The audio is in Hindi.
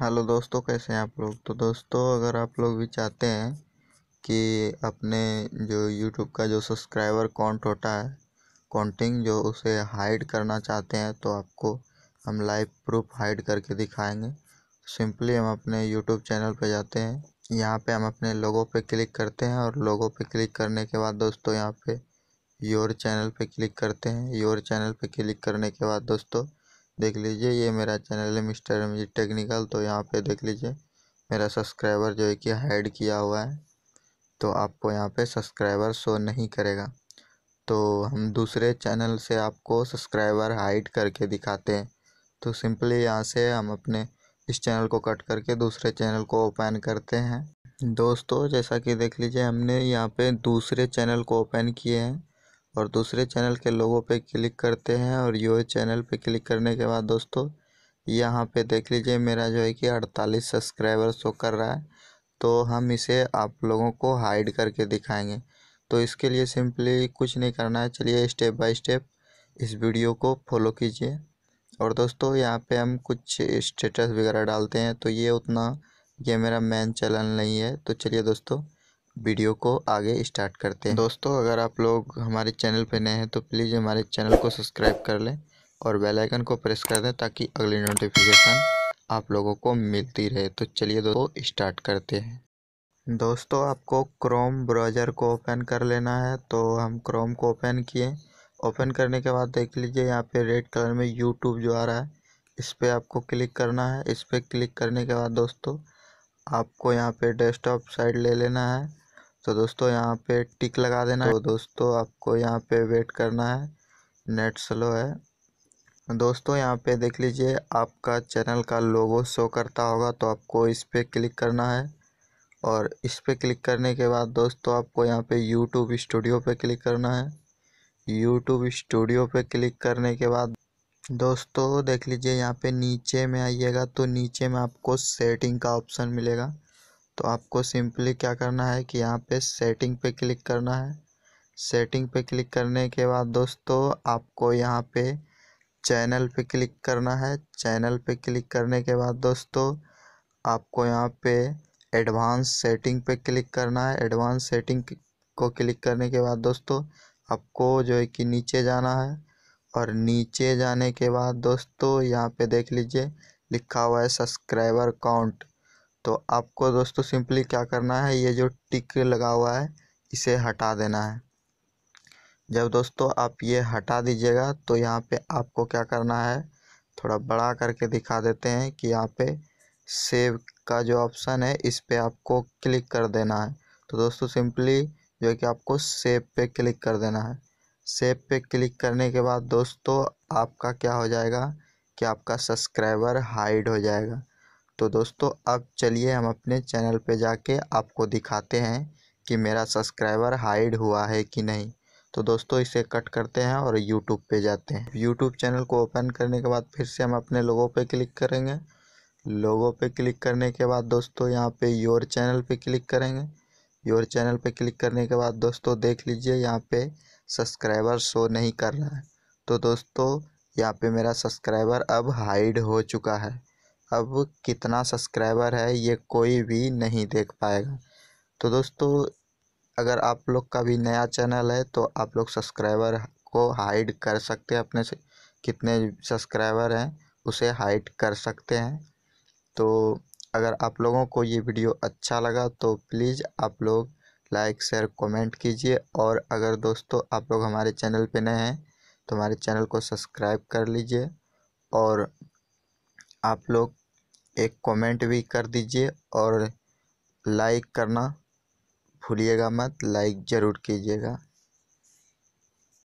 हेलो दोस्तों कैसे हैं आप लोग तो दोस्तों अगर आप लोग भी चाहते हैं कि अपने जो यूट्यूब का जो सब्सक्राइबर काउंट होता है काउंटिंग जो उसे हाइड करना चाहते हैं तो आपको हम लाइव प्रूफ हाइड करके दिखाएंगे सिंपली हम अपने यूट्यूब चैनल पर जाते हैं यहाँ पे हम अपने लोगों पे क्लिक करते हैं और लोगों पे क्लिक करने के बाद दोस्तों यहाँ पे योर चैनल पे क्लिक करते हैं योर चैनल पे क्लिक करने के बाद दोस्तों देख लीजिए ये मेरा चैनल है मिस्टर एमजी टेक्निकल तो यहाँ पे देख लीजिए मेरा सब्सक्राइबर जो है कि हाइड किया हुआ है तो आपको यहाँ पे सब्सक्राइबर शो नहीं करेगा तो हम दूसरे चैनल से आपको सब्सक्राइबर हाइड करके दिखाते हैं तो सिंपली यहाँ से हम अपने इस चैनल को कट करके दूसरे चैनल को ओपन करते हैं दोस्तों जैसा कि देख लीजिए हमने यहाँ पे दूसरे चैनल को ओपन किए हैं और दूसरे चैनल के लोगो पे क्लिक करते हैं और यो चैनल पे क्लिक करने के बाद दोस्तों यहाँ पे देख लीजिए मेरा जो है कि अड़तालीस सब्सक्राइबर शो तो कर रहा है तो हम इसे आप लोगों को हाइड करके दिखाएंगे तो इसके लिए सिंपली कुछ नहीं करना है चलिए स्टेप बाय स्टेप इस वीडियो को फॉलो कीजिए और दोस्तों यहाँ पर हम कुछ स्टेटस वगैरह डालते हैं तो ये उतना ये मेरा मेन चैनल नहीं है तो चलिए दोस्तों वीडियो को आगे स्टार्ट करते हैं दोस्तों अगर आप लोग हमारे चैनल पर नए हैं तो प्लीज़ हमारे चैनल को सब्सक्राइब कर लें और बेल आइकन को प्रेस कर दें ताकि अगली नोटिफिकेशन आप लोगों को मिलती रहे तो चलिए दोस्तों स्टार्ट करते हैं दोस्तों आपको क्रोम ब्राउज़र को ओपन कर लेना है तो हम क्रोम को ओपन किए ओपन करने के बाद देख लीजिए यहाँ पे रेड कलर में यूट्यूब जो आ रहा है इस पर आपको क्लिक करना है इस पर क्लिक करने के बाद दोस्तों आपको यहाँ पे डेस्कटॉप साइड ले लेना है तो दोस्तों यहाँ पे टिक लगा देना है तो दोस्तों आपको यहाँ पे वेट करना है नेट स्लो है दोस्तों यहाँ पे देख लीजिए आपका चैनल का लोगो शो करता होगा तो आपको इस पर क्लिक करना है और इस पर क्लिक करने के बाद दोस्तों आपको यहाँ पे यूट्यूब स्टूडियो पे क्लिक करना है यूट्यूब स्टूडियो पे क्लिक करने के बाद दोस्तों देख लीजिए यहाँ पे नीचे में आइएगा तो नीचे में आपको सेटिंग का ऑप्शन मिलेगा तो आपको सिंपली क्या करना है कि यहाँ पे सेटिंग पे क्लिक करना है सेटिंग पे क्लिक करने के बाद दोस्तों आपको यहाँ पे चैनल पे क्लिक करना है चैनल पे क्लिक करने के बाद दोस्तों आपको यहाँ पे एडवांस सेटिंग पे क्लिक करना है एडवांस सेटिंग को क्लिक करने के बाद दोस्तों आपको जो है कि नीचे जाना है और नीचे जाने के बाद दोस्तों यहाँ पे देख लीजिए लिखा हुआ है सब्सक्राइबर काउंट तो आपको दोस्तों सिंपली क्या करना है ये जो टिक लगा हुआ है इसे हटा देना है जब दोस्तों आप ये हटा दीजिएगा तो यहाँ पे आपको क्या करना है थोड़ा बड़ा करके दिखा देते हैं कि यहाँ पे सेव का जो ऑप्शन है इस पर आपको क्लिक कर देना है तो दोस्तों सिंपली जो कि आपको सेव पे क्लिक कर देना है सेव पे क्लिक करने के बाद दोस्तों आपका क्या हो जाएगा कि आपका सब्सक्राइबर हाइड हो जाएगा तो दोस्तों अब चलिए हम अपने चैनल पे जाके आपको दिखाते हैं कि मेरा सब्सक्राइबर हाइड हुआ है कि नहीं तो दोस्तों इसे कट करते हैं और यूट्यूब पे जाते हैं यूट्यूब चैनल को ओपन करने के बाद फिर से हम अपने लोगों पे क्लिक करेंगे लोगों पे क्लिक करने के बाद दोस्तों यहाँ पे योर चैनल पे क्लिक करेंगे योर चैनल पे क्लिक करने के बाद दोस्तों देख लीजिए यहाँ पे सब्सक्राइबर शो नहीं कर रहा है तो दोस्तों यहाँ पे मेरा सब्सक्राइबर अब हाइड हो चुका है अब कितना सब्सक्राइबर है ये कोई भी नहीं देख पाएगा तो दोस्तों अगर आप लोग का भी नया चैनल है तो आप लोग सब्सक्राइबर को हाइड कर सकते हैं अपने से कितने सब्सक्राइबर हैं उसे हाइड कर सकते हैं तो अगर आप लोगों को ये वीडियो अच्छा लगा तो प्लीज़ आप लोग लाइक शेयर कमेंट कीजिए और अगर दोस्तों आप लोग हमारे चैनल पे नए हैं तो हमारे चैनल को सब्सक्राइब कर लीजिए और आप लोग एक कमेंट भी कर दीजिए और लाइक करना भूलिएगा मत लाइक ज़रूर कीजिएगा